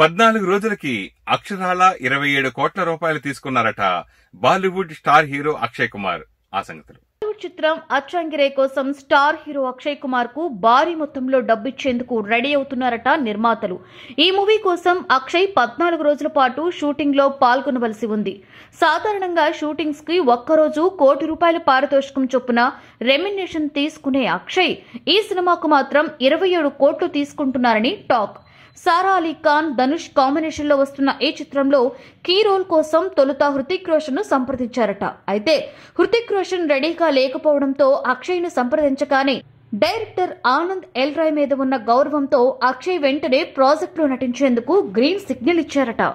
పద్నాలుగు రోజులకి అక్షరాల ఇరవై ఏడు కోట్ల రూపాయలు తీసుకున్నారట బాలీవుడ్ స్టార్ హీరో అక్షయ్ కుమార్ ఆ సంగతులు చిత్రం అచ్చంగిరే కోసం స్టార్ హీరో అక్షయ్ కుమార్ కు భారీ మొత్తంలో డబ్బిచ్చేందుకు రెడీ అవుతున్నారట నిర్మాతలు ఈ మూవీ కోసం అక్షయ్ పద్నాలుగు రోజుల పాటు షూటింగ్ లో పాల్గొనవలసి ఉంది సాధారణంగా షూటింగ్స్ కి ఒక్కరోజు కోటి రూపాయల పారితోషికం చొప్పున రెమ్యునేషన్ తీసుకునే అక్షయ్ ఈ సినిమాకు మాత్రం ఇరవై ఏడు కోట్లు తీసుకుంటున్నారని టాక్ సారా అలీ ఖాన్ ధనుష్ కాంబినేషన్లో వస్తున్న ఈ చిత్రంలో కీ రోల్ కోసం తొలుత హృతిక్ రోషన్ను సంప్రదించారట అయితే హృతిక్ రోషన్ రెడీగా లేకపోవడంతో అక్షయ్ను సంప్రదించగానే డైరెక్టర్ ఆనంద్ ఎల్ రాయ్ మీద ఉన్న గౌరవంతో అక్షయ్ వెంటనే ప్రాజెక్టులో నటించేందుకు గ్రీన్ సిగ్నల్ ఇచ్చారట